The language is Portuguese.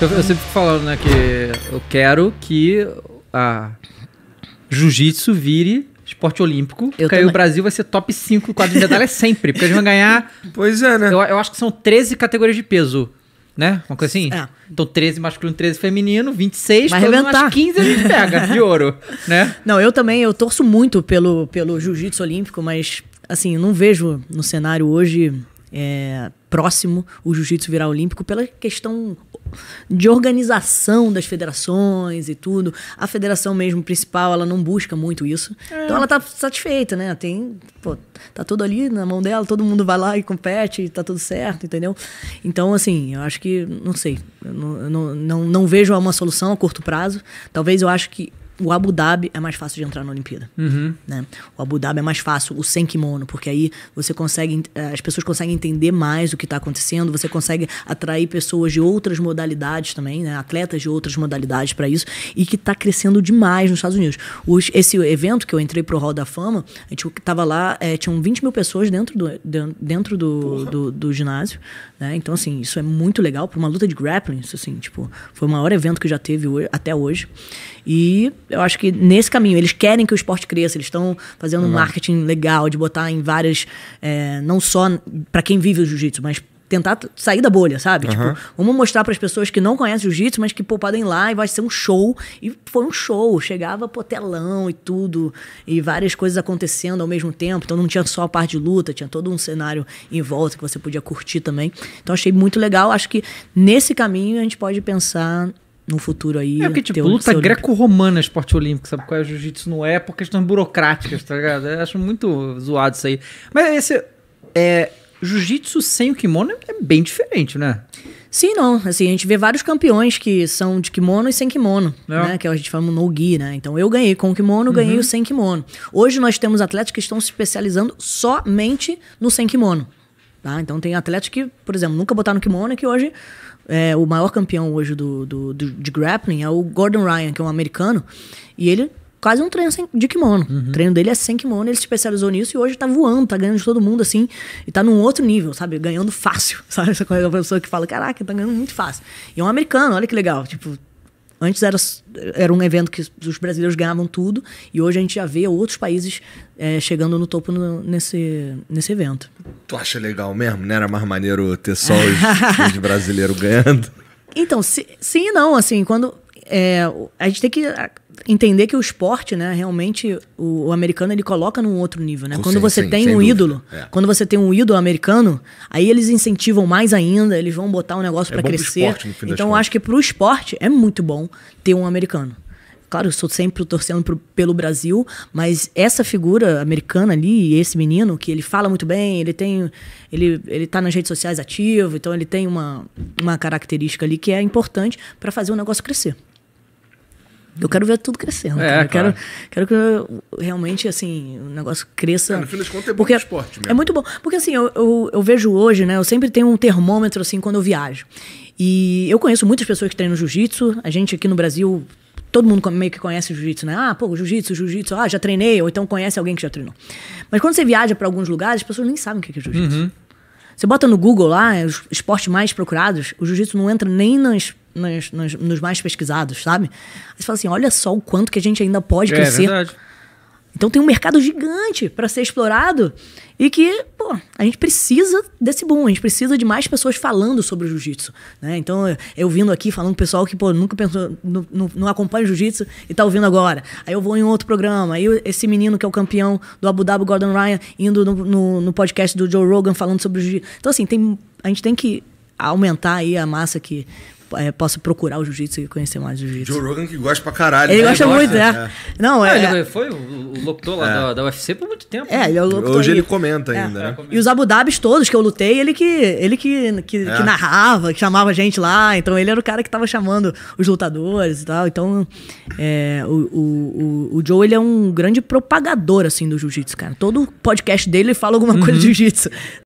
Eu, eu sempre fico falando, né, que eu quero que a jiu-jitsu vire esporte olímpico. Eu porque aí o Brasil vai ser top 5 quadro de medalha sempre, porque a gente vai ganhar. Pois é, né? Eu, eu, acho que são 13 categorias de peso. Né? Uma coisa assim? É. Então 13 masculino, 13 feminino, 26, mas umas 15 a gente pega de ouro, né? Não, eu também, eu torço muito pelo, pelo jiu-jitsu olímpico, mas assim, não vejo no cenário hoje é, próximo o jiu-jitsu virar olímpico pela questão de organização das federações e tudo. A federação mesmo principal, ela não busca muito isso. É. Então ela tá satisfeita, né? Tem, pô, tá tudo ali na mão dela, todo mundo vai lá e compete, e tá tudo certo, entendeu? Então, assim, eu acho que, não sei, eu não, eu não, não, não vejo uma solução a curto prazo. Talvez eu acho que o Abu Dhabi é mais fácil de entrar na Olimpíada. Uhum. Né? O Abu Dhabi é mais fácil, o sem kimono, porque aí você consegue, eh, as pessoas conseguem entender mais o que está acontecendo, você consegue atrair pessoas de outras modalidades também, né? atletas de outras modalidades para isso, e que está crescendo demais nos Estados Unidos. Os, esse evento que eu entrei pro Hall da Fama, a gente tava lá, é, tinham 20 mil pessoas dentro do, dentro do, do, do ginásio, né? Então, assim, isso é muito legal para uma luta de grappling, isso, assim, tipo, foi o maior evento que já teve hoje, até hoje. E eu acho que nesse caminho, eles querem que o esporte cresça, eles estão fazendo uhum. um marketing legal de botar em várias. É, não só para quem vive o jiu-jitsu, mas tentar sair da bolha, sabe? Uhum. Tipo, vamos mostrar para as pessoas que não conhecem jiu-jitsu, mas que pô, podem ir lá e vai ser um show. E foi um show, chegava pô, telão e tudo, e várias coisas acontecendo ao mesmo tempo. Então não tinha só a parte de luta, tinha todo um cenário em volta que você podia curtir também. Então achei muito legal. Acho que nesse caminho a gente pode pensar no futuro aí. É porque, tipo, luta greco-romana esporte olímpico, sabe? Qual é o jiu-jitsu não é por questões burocráticas, tá ligado? Eu acho muito zoado isso aí. Mas esse. É, jiu-jitsu sem o kimono é bem diferente, né? Sim, não. Assim, a gente vê vários campeões que são de kimono e sem kimono, é. né? Que é a gente fala no gi, né? Então eu ganhei com o kimono, uhum. ganhei uhum. o sem kimono. Hoje nós temos atletas que estão se especializando somente no sem kimono. Tá? Então tem atletas que, por exemplo, nunca botaram kimono e que hoje é, o maior campeão hoje do, do, do, de grappling é o Gordon Ryan, que é um americano. E ele quase um treino sem, de kimono. Uhum. O treino dele é sem kimono, ele se especializou nisso e hoje tá voando, tá ganhando de todo mundo, assim. E tá num outro nível, sabe? Ganhando fácil, sabe? Essa é uma pessoa que fala, caraca, tá ganhando muito fácil. E é um americano, olha que legal. Tipo, Antes era, era um evento que os brasileiros ganhavam tudo, e hoje a gente já vê outros países é, chegando no topo no, nesse, nesse evento. Tu acha legal mesmo? Não né? era mais maneiro ter só os, os brasileiros ganhando? Então, se, sim e não. Assim, quando, é, a gente tem que entender que o esporte, né, realmente o, o americano ele coloca num outro nível, né? Com quando você tem um ídolo, é. quando você tem um ídolo americano, aí eles incentivam mais ainda, eles vão botar um negócio é para crescer. Esporte, então eu acho que pro esporte é muito bom ter um americano. Claro, eu sou sempre torcendo pro, pelo Brasil, mas essa figura americana ali, esse menino, que ele fala muito bem, ele tem. Ele, ele tá nas redes sociais ativo, então ele tem uma, uma característica ali que é importante para fazer o negócio crescer. Eu quero ver tudo crescendo. É, claro. quero, quero que eu, realmente assim, o negócio cresça. Cara, no fim das contas é bom porque esporte mesmo. É muito bom. Porque assim, eu, eu, eu, vejo hoje, né? Eu sempre tenho um termômetro assim quando eu viajo. E eu conheço muitas pessoas que treinam jiu-jitsu. A gente aqui no Brasil, todo mundo meio que conhece jiu-jitsu, né? Ah, pô, jiu-jitsu, jiu-jitsu, ah, já treinei, ou então conhece alguém que já treinou. Mas quando você viaja para alguns lugares, as pessoas nem sabem o que é, é jiu-jitsu. Uhum. Você bota no Google lá, é os esportes mais procurados, o jiu-jitsu não entra nem nas, nas, nas, nos mais pesquisados, sabe? Aí você fala assim, olha só o quanto que a gente ainda pode é, crescer. Verdade então tem um mercado gigante para ser explorado e que, pô, a gente precisa desse boom, a gente precisa de mais pessoas falando sobre o jiu-jitsu, né? Então eu vindo aqui falando pro pessoal que, pô, nunca pensou, não, não, não acompanha o jiu-jitsu e tá ouvindo agora. Aí eu vou em outro programa, aí esse menino que é o campeão do Abu Dhabi, Gordon Ryan, indo no, no, no podcast do Joe Rogan falando sobre o jiu-jitsu. Então assim, tem, a gente tem que aumentar aí a massa que é, possa procurar o jiu-jitsu e conhecer mais o jiu-jitsu. Joe Rogan que gosta pra caralho. Ele, né? gosta, gosta muito, né? É. Não, ah, é, ele foi o, o locutor lá é. da, da, UFC por muito tempo. É, ele é o locutor. Hoje ele comenta é. ainda, né? É, e os Abu Dhabis todos que eu lutei, ele que, ele que, que, que narrava, que chamava a gente lá. Então ele era o cara que tava chamando os lutadores e tal. Então o, o, o, o Joe, ele é um grande propagador, assim, do jiu-jitsu, cara. Todo podcast dele ele fala alguma uhum. coisa de uhum. jiu-jitsu.